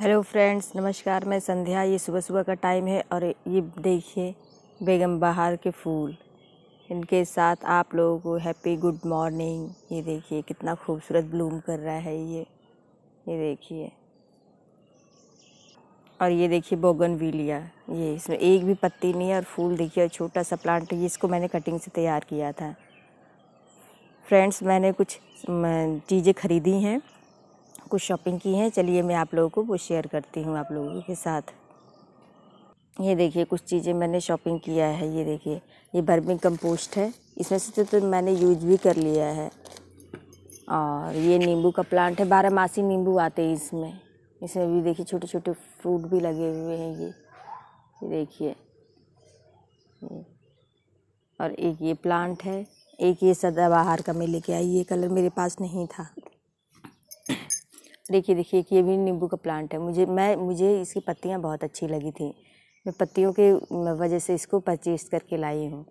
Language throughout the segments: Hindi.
हेलो फ्रेंड्स नमस्कार मैं संध्या ये सुबह सुबह का टाइम है और ये देखिए बेगम बहार के फूल इनके साथ आप लोगों को हैप्पी गुड मॉर्निंग ये देखिए कितना खूबसूरत ब्लूम कर रहा है ये ये देखिए और ये देखिए बोगन वीलिया ये इसमें एक भी पत्ती नहीं है और फूल देखिए और छोटा सा प्लांट ये इसको मैंने कटिंग से तैयार किया था फ्रेंड्स मैंने कुछ चीज़ें खरीदी हैं कुछ शॉपिंग की है चलिए मैं आप लोगों को वो शेयर करती हूँ आप लोगों के साथ ये देखिए कुछ चीज़ें मैंने शॉपिंग किया है ये देखिए ये बर्मिंग कंपोस्ट है इसमें से तो मैंने यूज भी कर लिया है और ये नींबू का प्लांट है बारह मासी नींबू आते हैं इसमें इसमें भी देखिए छोटे छोटे फ्रूट भी लगे हुए हैं ये ये देखिए और एक ये प्लांट है एक ये सदाबहार का मैं लेके आई ये कलर मेरे पास नहीं था देखिए देखिए कि ये भी नींबू का प्लांट है मुझे मैं मुझे इसकी पत्तियाँ बहुत अच्छी लगी थी मैं पत्तियों के वजह से इसको परचेज़ करके लाई हूँ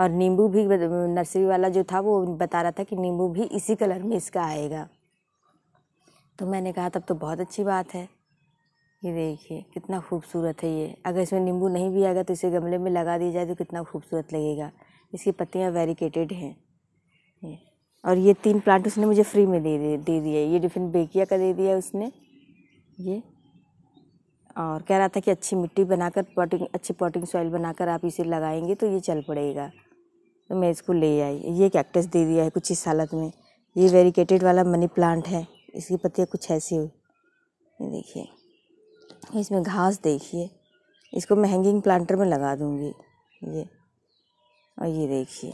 और नींबू भी नर्सरी वाला जो था वो बता रहा था कि नींबू भी इसी कलर में इसका आएगा तो मैंने कहा तब तो बहुत अच्छी बात है ये देखिए कितना खूबसूरत है ये अगर इसमें नींबू नहीं भी आएगा तो इसे गमले में लगा दिया जाए तो कितना खूबसूरत लगेगा इसकी पत्तियाँ वेरिकेटेड हैं और ये तीन प्लांट उसने मुझे फ्री में दे दे दे दिया ये डिफिन बेकिया का दे दिया उसने ये और कह रहा था कि अच्छी मिट्टी बनाकर पॉटिंग अच्छी पॉटिंग सॉइल बनाकर आप इसे लगाएंगे तो ये चल पड़ेगा तो मैं इसको ले आई ये कैक्टस दे दिया है कुछ इस हालत में ये वेरिकेटेड वाला मनी प्लांट है इसकी पत्तियाँ कुछ ऐसी हुई ये देखिए इसमें घास देखिए इसको मैं हैंगिंग प्लांटर में लगा दूँगी ये और ये देखिए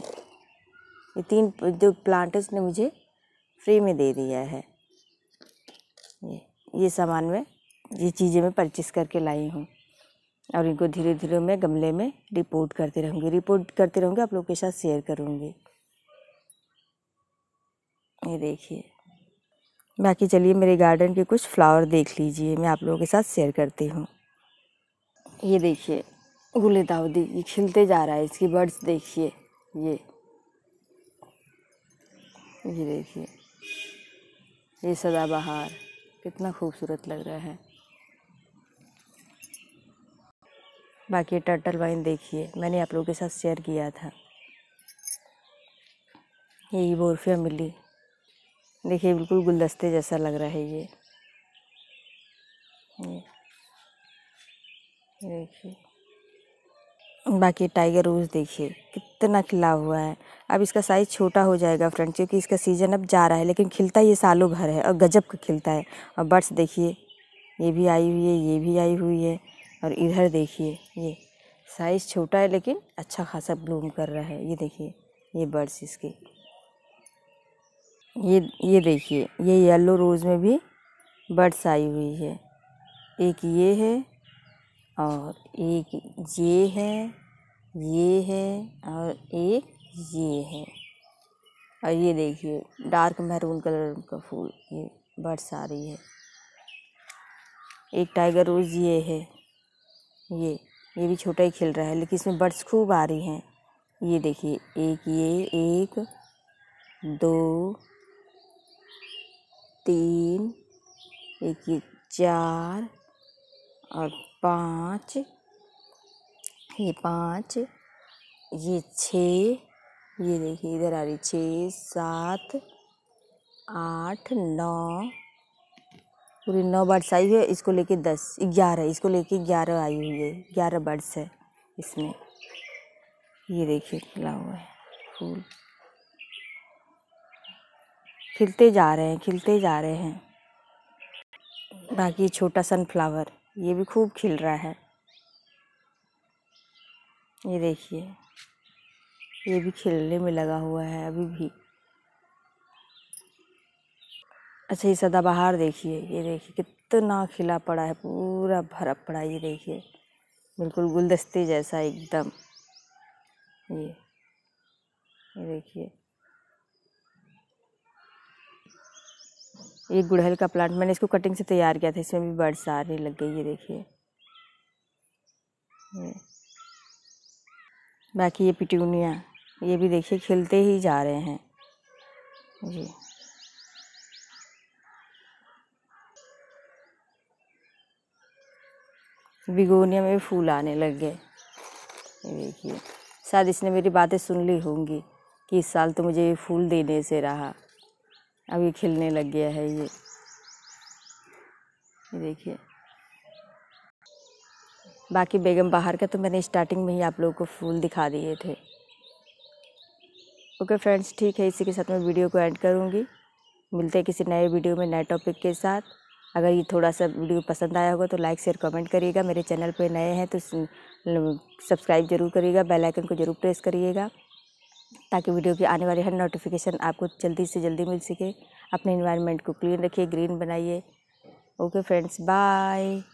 ये तीन जो प्लांट है उसने मुझे फ्री में दे दिया है ये ये सामान में ये चीज़ें मैं परचेस करके लाई हूँ और इनको धीरे धीरे मैं गमले में रिपोर्ट करते रहूँगी रिपोर्ट करते रहूँगी आप लोगों के साथ शेयर करूँगी ये देखिए बाकी चलिए मेरे गार्डन के कुछ फ्लावर देख लीजिए मैं आप लोगों के साथ शेयर करती हूँ ये देखिए गुले ये खिलते जा रहा है इसकी बर्ड्स देखिए ये ये देखिए ये सदाबहार कितना खूबसूरत लग रहा है बाकी टर्टल वाइन देखिए मैंने आप लोगों के साथ शेयर किया था ये बोरफिया मिली देखिए बिल्कुल गुलदस्ते जैसा लग रहा है ये देखिए बाकी टाइगर रोज़ देखिए कितना खिला हुआ है अब इसका साइज़ छोटा हो जाएगा फ्रेंड क्योंकि इसका सीज़न अब जा रहा है लेकिन खिलता ये सालों भर है और गजब का खिलता है और बर्ड्स देखिए ये भी आई हुई है ये भी आई हुई है और इधर देखिए ये साइज़ छोटा है लेकिन अच्छा खासा ब्लूम कर रहा है ये देखिए ये बर्ड्स इसके ये ये देखिए ये येलो रोज़ में भी बर्ड्स आई हुई है एक ये है और एक ये है ये है और एक ये है और ये देखिए डार्क मैरून कलर का फूल ये रही है एक टाइगर रोज ये है ये ये भी छोटा ही खिल रहा है लेकिन इसमें बर्ड्स खूब आ रही हैं ये देखिए एक ये एक दो तीन एक ये चार और पाँच ये पाँच ये छः ये देखिए इधर आ रही छः सात आठ नौ पूरी नौ बर्ड्स आई है इसको लेके दस ग्यारह इसको लेके ग्यारह आई हुई है ग्यारह बर्ड्स है इसमें ये देखिए खिला हुआ है फूल खिलते जा रहे हैं खिलते जा रहे हैं बाकी छोटा सनफ्लावर ये भी खूब खिल रहा है ये देखिए ये भी खिलने में लगा हुआ है अभी भी अच्छा ये सदाबहार देखिए ये देखिए कितना खिला पड़ा है पूरा भरा पड़ा ये देखिए बिल्कुल गुलदस्ते जैसा एकदम ये ये देखिए ये गुड़हल का प्लांट मैंने इसको कटिंग से तैयार किया था इसमें भी बर्ड्स आ रही लग गई ये देखिए बाकी ये पिटूनिया ये भी देखिए खिलते ही जा रहे हैं जी बिगोनिया में भी फूल आने लग गए देखिए शायद इसने मेरी बातें सुन ली होंगी कि इस साल तो मुझे ये फूल देने से रहा अभी खिलने लग गया है ये देखिए बाकी बेगम बाहर का तो मैंने स्टार्टिंग में ही आप लोगों को फूल दिखा दिए थे ओके फ्रेंड्स ठीक है इसी के साथ मैं वीडियो को एंड करूँगी मिलते हैं किसी नए वीडियो में नए टॉपिक के साथ अगर ये थोड़ा सा वीडियो पसंद आया होगा तो लाइक शेयर कमेंट करिएगा मेरे चैनल पे नए हैं तो सब्सक्राइब जरूर करिएगा बेल आइकन को जरूर प्रेस करिएगा ताकि वीडियो की आने वाली हर नोटिफिकेशन आपको जल्दी से जल्दी मिल सके अपने इन्वायरमेंट को क्लीन रखिए ग्रीन बनाइए ओके फ्रेंड्स बाय